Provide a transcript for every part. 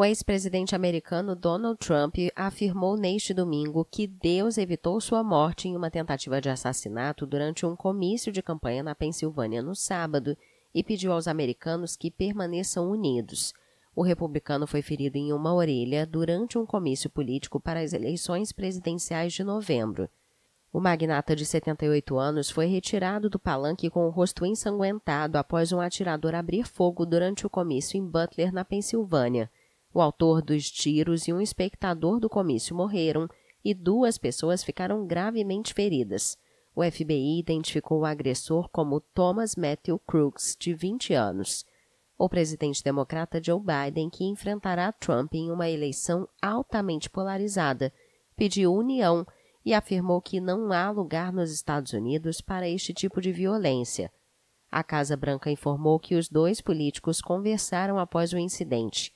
O ex-presidente americano Donald Trump afirmou neste domingo que Deus evitou sua morte em uma tentativa de assassinato durante um comício de campanha na Pensilvânia no sábado e pediu aos americanos que permaneçam unidos. O republicano foi ferido em uma orelha durante um comício político para as eleições presidenciais de novembro. O magnata de 78 anos foi retirado do palanque com o rosto ensanguentado após um atirador abrir fogo durante o comício em Butler, na Pensilvânia. O autor dos tiros e um espectador do comício morreram e duas pessoas ficaram gravemente feridas. O FBI identificou o agressor como Thomas Matthew Crooks, de 20 anos. O presidente democrata Joe Biden, que enfrentará Trump em uma eleição altamente polarizada, pediu união e afirmou que não há lugar nos Estados Unidos para este tipo de violência. A Casa Branca informou que os dois políticos conversaram após o incidente.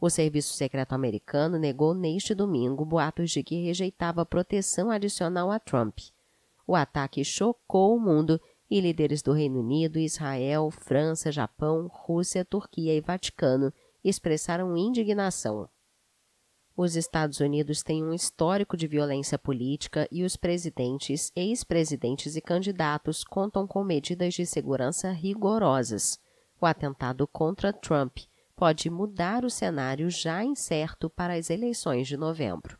O Serviço Secreto americano negou neste domingo boatos de que rejeitava proteção adicional a Trump. O ataque chocou o mundo e líderes do Reino Unido, Israel, França, Japão, Rússia, Turquia e Vaticano expressaram indignação. Os Estados Unidos têm um histórico de violência política e os presidentes, ex-presidentes e candidatos contam com medidas de segurança rigorosas. O atentado contra Trump pode mudar o cenário já incerto para as eleições de novembro.